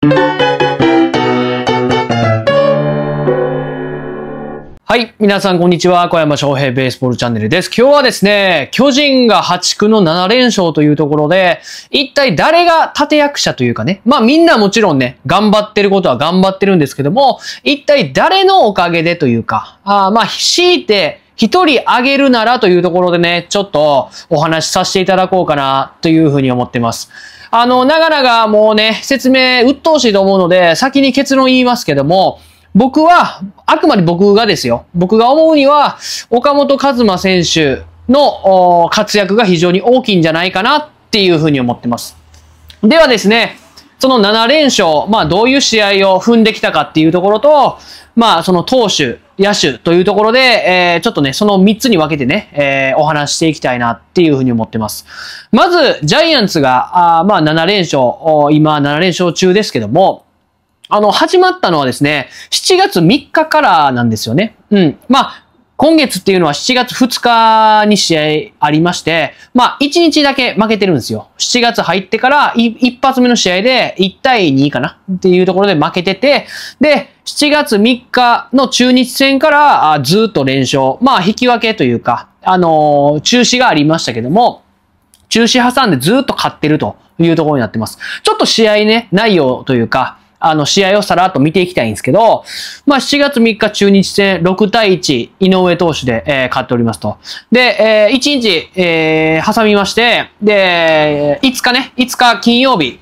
はい。皆さん、こんにちは。小山翔平ベースボールチャンネルです。今日はですね、巨人が8区の7連勝というところで、一体誰が立役者というかね、まあみんなもちろんね、頑張ってることは頑張ってるんですけども、一体誰のおかげでというか、あまあ、強いて、一人あげるならというところでね、ちょっとお話しさせていただこうかなというふうに思っています。あの、ながらがもうね、説明鬱陶しいと思うので、先に結論言いますけども、僕は、あくまで僕がですよ。僕が思うには、岡本和真選手の活躍が非常に大きいんじゃないかなっていうふうに思ってます。ではですね、その7連勝、まあどういう試合を踏んできたかっていうところと、まあその投手、野手というところで、えー、ちょっとね、その3つに分けてね、えー、お話していきたいなっていうふうに思ってます。まず、ジャイアンツが、あまあ7連勝、今7連勝中ですけども、あの、始まったのはですね、7月3日からなんですよね。うん。まあ、今月っていうのは7月2日に試合ありまして、まあ1日だけ負けてるんですよ。7月入ってから一発目の試合で1対2かなっていうところで負けてて、で、7月3日の中日戦からずっと連勝。まあ、引き分けというか、あのー、中止がありましたけども、中止挟んでずっと勝ってるというところになってます。ちょっと試合ね、内容というか、あの、試合をさらっと見ていきたいんですけど、まあ、7月3日中日戦6対1、井上投手で、えー、勝っておりますと。で、えー、1日、えー、挟みまして、で、5日ね、5日金曜日、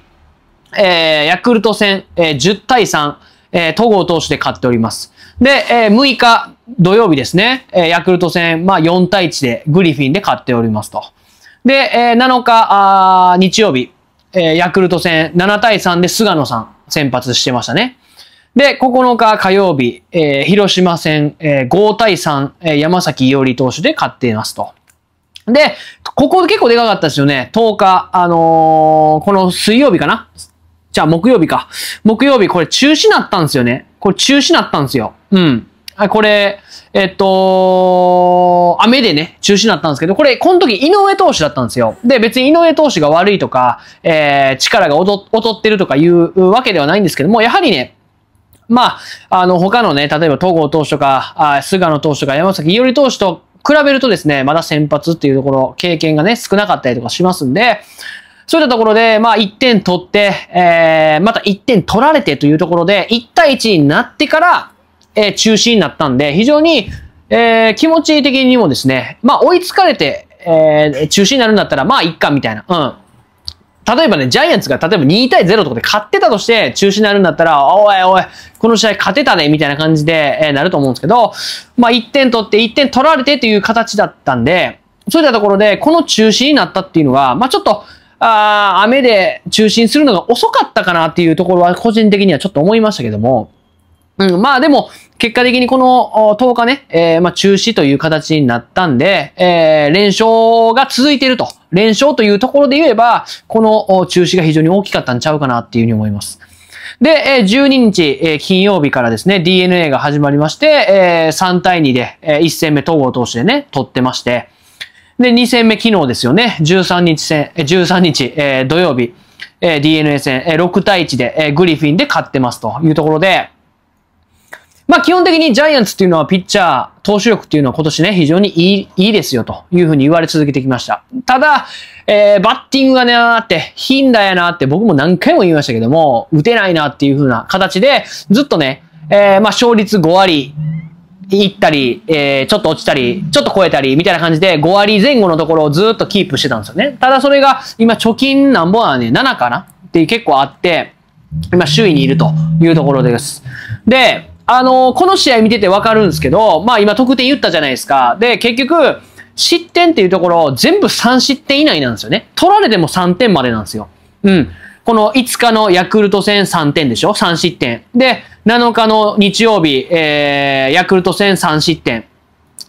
えー、ヤクルト戦、えー、10対3、えー、戸郷投手で勝っております。で、えー、6日土曜日ですね、えー、ヤクルト戦、まあ4対1でグリフィンで勝っておりますと。で、えー、7日あ日曜日、えー、ヤクルト戦7対3で菅野さん先発してましたね。で、9日火曜日、えー、広島戦、えー、5対3、えー、山崎伊織投手で勝っていますと。で、ここ結構でかかったですよね。10日、あのー、この水曜日かなじゃあ木曜日か。木曜日これ中止なったんですよね。これ中止なったんですよ。うん。これ、えっと、雨でね、中止になったんですけど、これ、この時、井上投手だったんですよ。で、別に井上投手が悪いとか、えー、力が劣ってるとかいうわけではないんですけども、やはりね、まあ、あの、他のね、例えば戸郷投手とか、あ菅野投手とか山崎伊織投手と比べるとですね、まだ先発っていうところ、経験がね、少なかったりとかしますんで、そういったところで、まあ1点取って、えー、また1点取られてというところで、1対1になってから、えー、中止になったんで、非常に、えー、気持ち的にもですね、まあ追いつかれて、えー、中止になるんだったら、まあいっかみたいな。うん。例えばね、ジャイアンツが例えば2対0とかで勝ってたとして中止になるんだったら、おいおい、この試合勝てたね、みたいな感じで、えー、なると思うんですけど、まあ1点取って1点取られてという形だったんで、そういったところで、この中止になったっていうのは、まあちょっと、あ雨で中心するのが遅かったかなっていうところは個人的にはちょっと思いましたけども、うん、まあでも、結果的にこの10日ね、えー、まあ中止という形になったんで、えー、連勝が続いていると。連勝というところで言えば、この中止が非常に大きかったんちゃうかなっていうふうに思います。で、12日、金曜日からですね、DNA が始まりまして、3対2で1戦目統合投手でね、取ってまして、で、2戦目昨日ですよね。13日戦、13日、えー、土曜日、えー、DNA 戦、えー、6対1で、えー、グリフィンで勝ってますというところで、まあ基本的にジャイアンツっていうのはピッチャー、投手力っていうのは今年ね、非常にいい、いいですよというふうに言われ続けてきました。ただ、えー、バッティングがねーって、頻ダやなって僕も何回も言いましたけども、打てないなっていうふうな形で、ずっとね、えー、まあ勝率5割、行ったり、えー、ちょっと落ちたり、ちょっと超えたり、みたいな感じで5割前後のところをずっとキープしてたんですよね。ただそれが今貯金なんぼはね、7かなって結構あって、今周囲にいるというところです。で、あのー、この試合見ててわかるんですけど、まあ今得点言ったじゃないですか。で、結局、失点っていうところ、全部3失点以内なんですよね。取られても3点までなんですよ。うん。この5日のヤクルト戦3点でしょ ?3 失点。で、7日の日曜日、えー、ヤクルト戦3失点。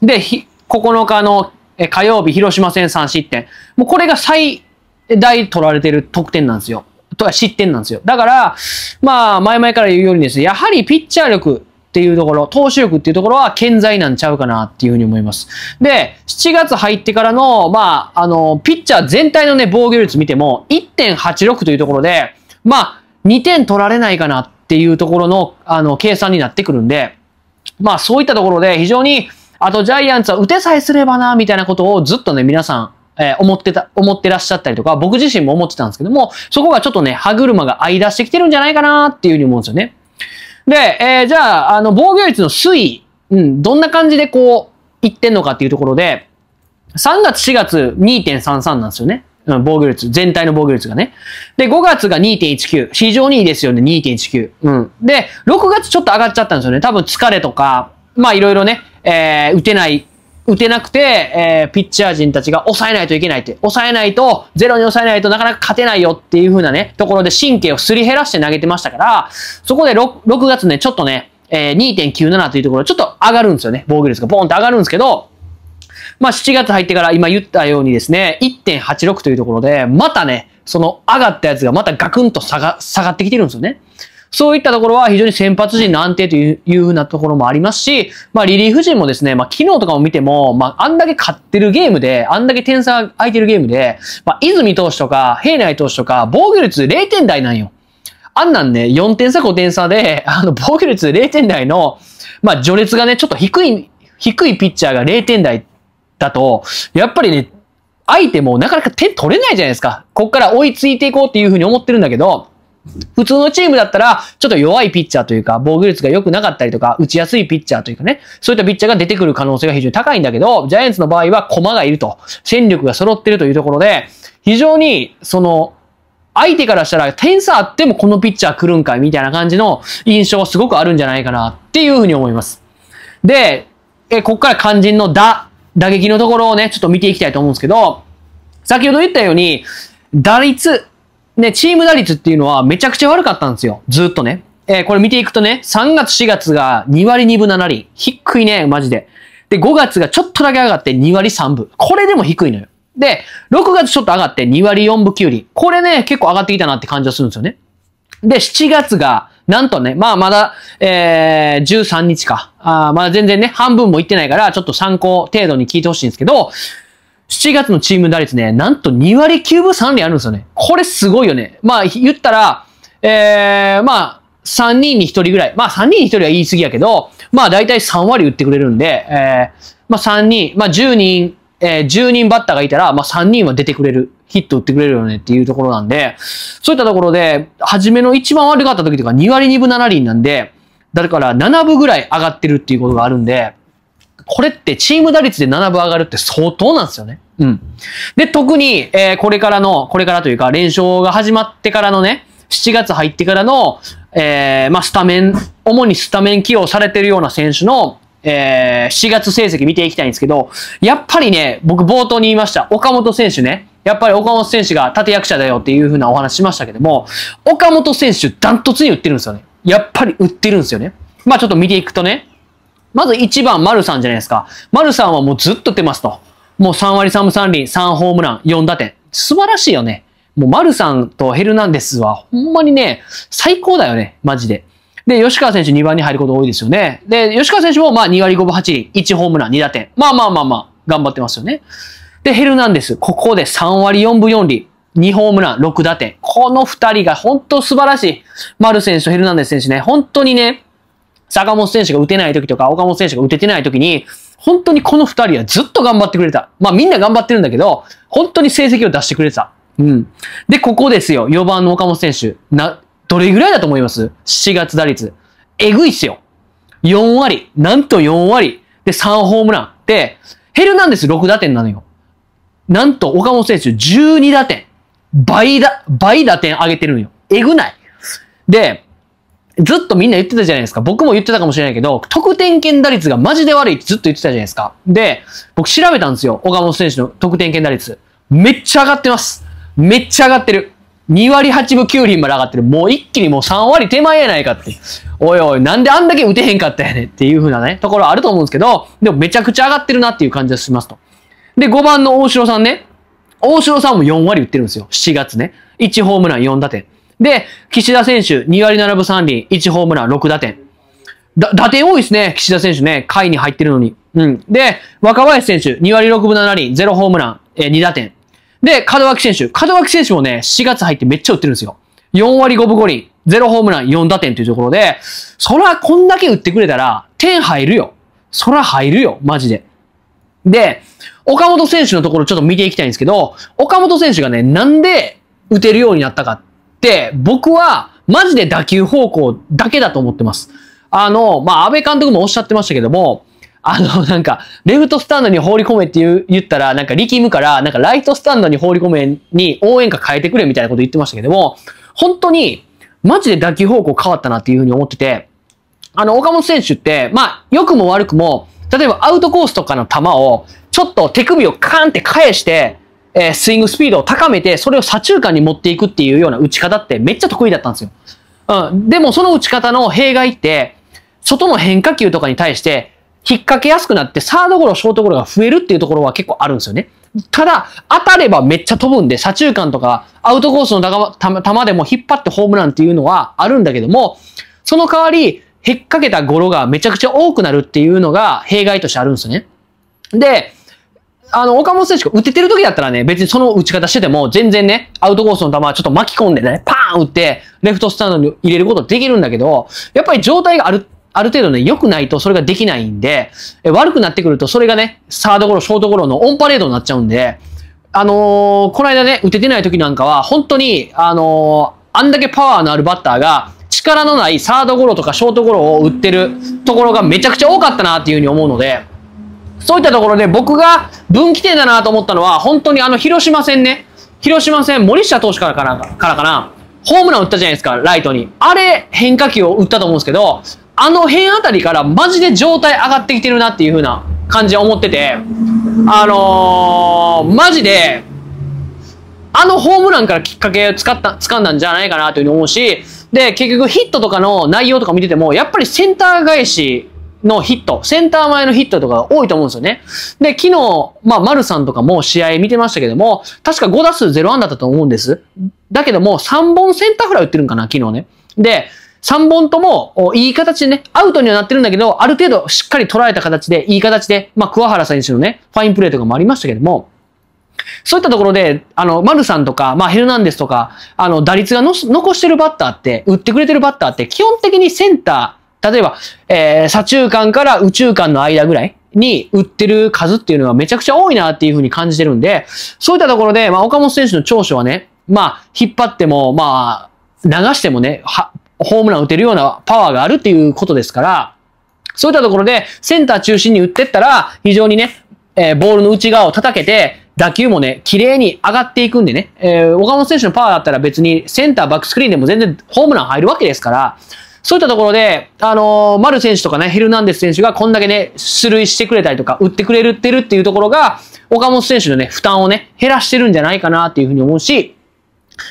で、9日の火曜日、広島戦3失点。もうこれが最大取られてる得点なんですよ。と失点なんですよ。だから、まあ、前々から言うようにですね、やはりピッチャー力っていうところ、投手力っていうところは健在なんちゃうかなっていうふうに思います。で、7月入ってからの、まあ、あの、ピッチャー全体のね、防御率見ても、1.86というところで、まあ、2点取られないかなってっていうところの、あの、計算になってくるんで、まあそういったところで非常に、あとジャイアンツは打てさえすればな、みたいなことをずっとね、皆さん、えー、思ってた、思ってらっしゃったりとか、僕自身も思ってたんですけども、そこがちょっとね、歯車が合い出してきてるんじゃないかなっていうふうに思うんですよね。で、えー、じゃあ、あの、防御率の推移、うん、どんな感じでこう、いってんのかっていうところで、3月4月2.33なんですよね。うん、防御率、全体の防御率がね。で、5月が2.19。非常にいいですよね、2.19。うん。で、6月ちょっと上がっちゃったんですよね。多分疲れとか、まあいろいろね、えー、打てない、打てなくて、えー、ピッチャー陣たちが抑えないといけないって。抑えないと、ゼロに抑えないとなかなか勝てないよっていう風なね、ところで神経をすり減らして投げてましたから、そこで 6, 6月ね、ちょっとね、えー、2.97というところ、ちょっと上がるんですよね。防御率がボーンって上がるんですけど、まあ、7月入ってから今言ったようにですね、1.86というところで、またね、その上がったやつがまたガクンと下が、下がってきてるんですよね。そういったところは非常に先発陣の安定というふうなところもありますし、まあリリーフ陣もですね、まあ昨日とかも見ても、まああんだけ勝ってるゲームで、あんだけ点差が空いてるゲームで、まあ泉投手とか平内投手とか防御率0点台なんよ。あんなんね、4点差5点差で、あの防御率0点台の、まあ序列がね、ちょっと低い、低いピッチャーが0点台だと、やっぱりね、相手もなかなか手取れないじゃないですか。こっから追いついていこうっていうふうに思ってるんだけど、普通のチームだったら、ちょっと弱いピッチャーというか、防御率が良くなかったりとか、打ちやすいピッチャーというかね、そういったピッチャーが出てくる可能性が非常に高いんだけど、ジャイアンツの場合は駒がいると、戦力が揃ってるというところで、非常に、その、相手からしたら点差あってもこのピッチャー来るんかいみたいな感じの印象はすごくあるんじゃないかなっていうふうに思います。で、え、こっから肝心の打打撃のところをね、ちょっと見ていきたいと思うんですけど、先ほど言ったように、打率、ね、チーム打率っていうのはめちゃくちゃ悪かったんですよ。ずっとね。えー、これ見ていくとね、3月4月が2割2分7厘。低いね、マジで。で、5月がちょっとだけ上がって2割3分。これでも低いのよ。で、6月ちょっと上がって2割4分9厘。これね、結構上がってきたなって感じがするんですよね。で、7月がなんとね、まあまだ、えー、13日か。あまだ全然ね、半分もいってないから、ちょっと参考程度に聞いてほしいんですけど、7月のチーム打率ね、なんと2割9分3厘あるんですよね。これすごいよね。まあ、言ったら、えー、まあ、3人に1人ぐらい。まあ、3人に1人は言い過ぎやけど、まあ、大体3割打ってくれるんで、えー、まあ、3人、まあ、10人えー、10人バッターがいたら、まあ、3人は出てくれる。ヒット打ってくれるよねっていうところなんで、そういったところで、初めの一番悪かった時とか2割2分7厘なんで、だから7分ぐらい上がってるっていうことがあるんで、これってチーム打率で7分上がるって相当なんですよね。うん。で、特に、えー、これからの、これからというか、連勝が始まってからのね、7月入ってからの、えー、まあ、スタメン、主にスタメン起用されてるような選手のえー、7月成績見ていきたいんですけど、やっぱりね、僕冒頭に言いました、岡本選手ね、やっぱり岡本選手が立役者だよっていう風なお話しましたけども、岡本選手ダントツに打ってるんですよね。やっぱり打ってるんですよね。まあちょっと見ていくとね、まず1番丸さんじゃないですか。丸さんはもうずっと出ますと。もう3割3分3厘、3ホームラン、4打点。素晴らしいよね。もう丸さんとヘルナンデスはほんまにね、最高だよね。マジで。で、吉川選手2番に入ること多いですよね。で、吉川選手もまあ2割5分8厘、1ホームラン、2打点。まあまあまあまあ、頑張ってますよね。で、ヘルナンデス、ここで3割4分4厘、2ホームラン、6打点。この2人が本当素晴らしい。丸選手とヘルナンデス選手ね、本当にね、坂本選手が打てない時とか、岡本選手が打ててない時に、本当にこの2人はずっと頑張ってくれた。まあみんな頑張ってるんだけど、本当に成績を出してくれた。うん。で、ここですよ。4番の岡本選手。な、どれぐらいだと思います ?7 月打率。えぐいっすよ。4割。なんと4割。で、3ホームラン。で、ヘルナンデス6打点なのよ。なんと岡本選手12打点。倍だ、倍打点上げてるのよ。えぐない。で、ずっとみんな言ってたじゃないですか。僕も言ってたかもしれないけど、得点圏打率がマジで悪いってずっと言ってたじゃないですか。で、僕調べたんですよ。岡本選手の得点圏打率。めっちゃ上がってます。めっちゃ上がってる。2割8分9厘まで上がってる。もう一気にもう3割手前やないかって。おいおい、なんであんだけ打てへんかったやねっていう風なね、ところあると思うんですけど、でもめちゃくちゃ上がってるなっていう感じがしますと。で、5番の大城さんね。大城さんも4割打ってるんですよ。7月ね。1ホームラン4打点。で、岸田選手2割7分3厘、1ホームラン6打点。だ、打点多いですね。岸田選手ね。下位に入ってるのに。うん。で、若林選手2割6分7厘、0ホームラン、え2打点。で、門脇選手。門脇選手もね、4月入ってめっちゃ打ってるんですよ。4割5分5厘、0ホームラン、4打点というところで、そらこんだけ打ってくれたら、点入るよ。そら入るよ、マジで。で、岡本選手のところちょっと見ていきたいんですけど、岡本選手がね、なんで打てるようになったかって、僕はマジで打球方向だけだと思ってます。あの、まあ、安倍監督もおっしゃってましたけども、あの、なんか、レフトスタンドに放り込めって言ったら、なんか力むから、なんかライトスタンドに放り込めに応援歌変えてくれみたいなこと言ってましたけども、本当に、マジで打球方向変わったなっていうふうに思ってて、あの、岡本選手って、まあ、良くも悪くも、例えばアウトコースとかの球を、ちょっと手首をカーンって返して、えー、スイングスピードを高めて、それを左中間に持っていくっていうような打ち方ってめっちゃ得意だったんですよ。うん。でもその打ち方の弊害って、外の変化球とかに対して、引っ掛けやすくなって、サードゴロ、ショートゴロが増えるっていうところは結構あるんですよね。ただ、当たればめっちゃ飛ぶんで、左中間とか、アウトコースの球でも引っ張ってホームランっていうのはあるんだけども、その代わり、引っ掛けたゴロがめちゃくちゃ多くなるっていうのが、弊害としてあるんですよね。で、あの、岡本選手が打ててる時だったらね、別にその打ち方してても、全然ね、アウトコースの球はちょっと巻き込んでね、パーン打って、レフトスタンドに入れることできるんだけど、やっぱり状態があるある程度ね、良くないとそれができないんで、え悪くなってくるとそれがね、サードゴロ、ショートゴロのオンパレードになっちゃうんで、あのー、この間ね、打ててない時なんかは、本当に、あのー、あんだけパワーのあるバッターが、力のないサードゴロとかショートゴロを打ってるところがめちゃくちゃ多かったなっていうふうに思うので、そういったところで僕が分岐点だなと思ったのは、本当にあの広島戦ね、広島戦森下投手からかな、からかな、ホームラン打ったじゃないですか、ライトに。あれ、変化球を打ったと思うんですけど、あの辺あたりからマジで状態上がってきてるなっていう風な感じは思ってて、あのー、マジで、あのホームランからきっかけを使った、掴んだんじゃないかなというふうに思うし、で、結局ヒットとかの内容とか見てても、やっぱりセンター返しのヒット、センター前のヒットとか多いと思うんですよね。で、昨日、まあ、丸さんとかも試合見てましたけども、確か5打数0安だったと思うんです。だけども、3本センターフライ打ってるんかな、昨日ね。で、3本ともいい形でね、アウトにはなってるんだけど、ある程度しっかり捉えた形で、いい形で、まあ、桑原選手のね、ファインプレーとかもありましたけども、そういったところで、あの、マルさんとか、まあ、ヘルナンデスとか、あの、打率がの残してるバッターって、打ってくれてるバッターって、基本的にセンター、例えば、えー、左中間から右中間の間ぐらいに打ってる数っていうのはめちゃくちゃ多いなっていうふうに感じてるんで、そういったところで、まあ、岡本選手の長所はね、まあ、引っ張っても、まあ、流してもね、は、ホームラン打てるようなパワーがあるっていうことですから、そういったところで、センター中心に打ってったら、非常にね、えー、ボールの内側を叩けて、打球もね、綺麗に上がっていくんでね、えー、岡本選手のパワーだったら別にセンターバックスクリーンでも全然ホームラン入るわけですから、そういったところで、あのー、丸選手とかね、ヘルナンデス選手がこんだけね、出塁してくれたりとか、打ってくれるってるっていうところが、岡本選手のね、負担をね、減らしてるんじゃないかなっていうふうに思うし、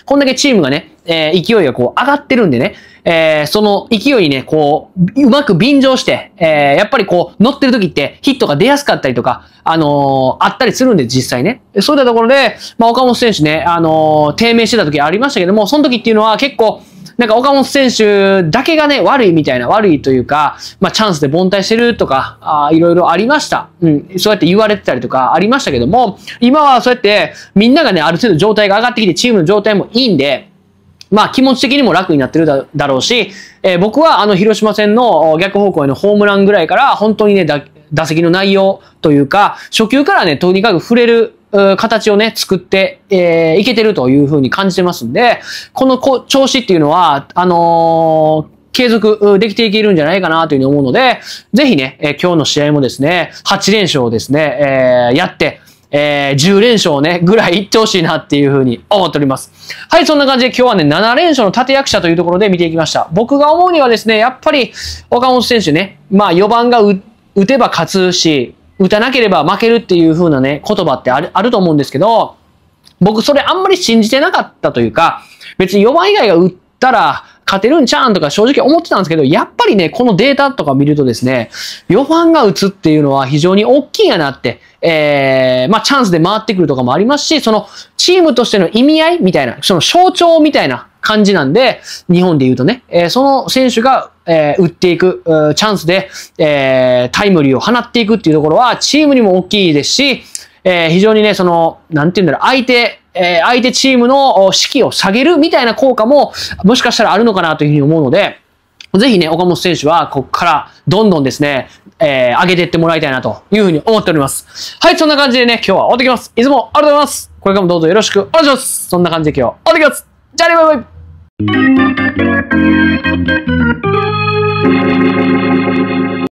こんだけチームがね、えー、勢いがこう上がってるんでね、えー、その勢いにね、こう、うまく便乗して、えー、やっぱりこう、乗ってる時ってヒットが出やすかったりとか、あのあったりするんで、実際ね。そういったところで、まあ、岡本選手ね、あの低迷してた時ありましたけども、その時っていうのは結構、なんか岡本選手だけがね、悪いみたいな、悪いというか、まあチャンスで凡退してるとか、あいろいろありました。うん。そうやって言われてたりとかありましたけども、今はそうやってみんながね、ある程度状態が上がってきて、チームの状態もいいんで、まあ気持ち的にも楽になってるだろうし、えー、僕はあの広島戦の逆方向へのホームランぐらいから本当にね、打席の内容というか、初球からね、とにかく触れる形をね、作って、えー、いけてるというふうに感じてますんで、このこ調子っていうのは、あのー、継続できていけるんじゃないかなというふうに思うので、ぜひね、えー、今日の試合もですね、8連勝をですね、えー、やって、えー、10連勝ね、ぐらいいってほしいなっていうふうに思っております。はい、そんな感じで今日はね、7連勝の立役者というところで見ていきました。僕が思うにはですね、やっぱり、岡本選手ね、まあ4番が打てば勝つし、打たなければ負けるっていう風なね、言葉ってある、あると思うんですけど、僕それあんまり信じてなかったというか、別に4番以外が打ったら勝てるんちゃうんとか正直思ってたんですけど、やっぱりね、このデータとか見るとですね、4番が打つっていうのは非常に大きいんやなって、えー、まあチャンスで回ってくるとかもありますし、そのチームとしての意味合いみたいな、その象徴みたいな感じなんで、日本で言うとね、えー、その選手がえー、打っていく、チャンスで、えー、タイムリーを放っていくっていうところは、チームにも大きいですし、えー、非常にね、その、なんて言うんだろう、相手、え相手チームの士気を下げるみたいな効果も、もしかしたらあるのかなというふうに思うので、ぜひね、岡本選手は、ここから、どんどんですね、えー、上げていってもらいたいなというふうに思っております。はい、そんな感じでね、今日は終わってきます。いつもありがとうございます。これからもどうぞよろしくお願いします。そんな感じで今日は終わってきます。じゃあね、バイバイ。Thank you.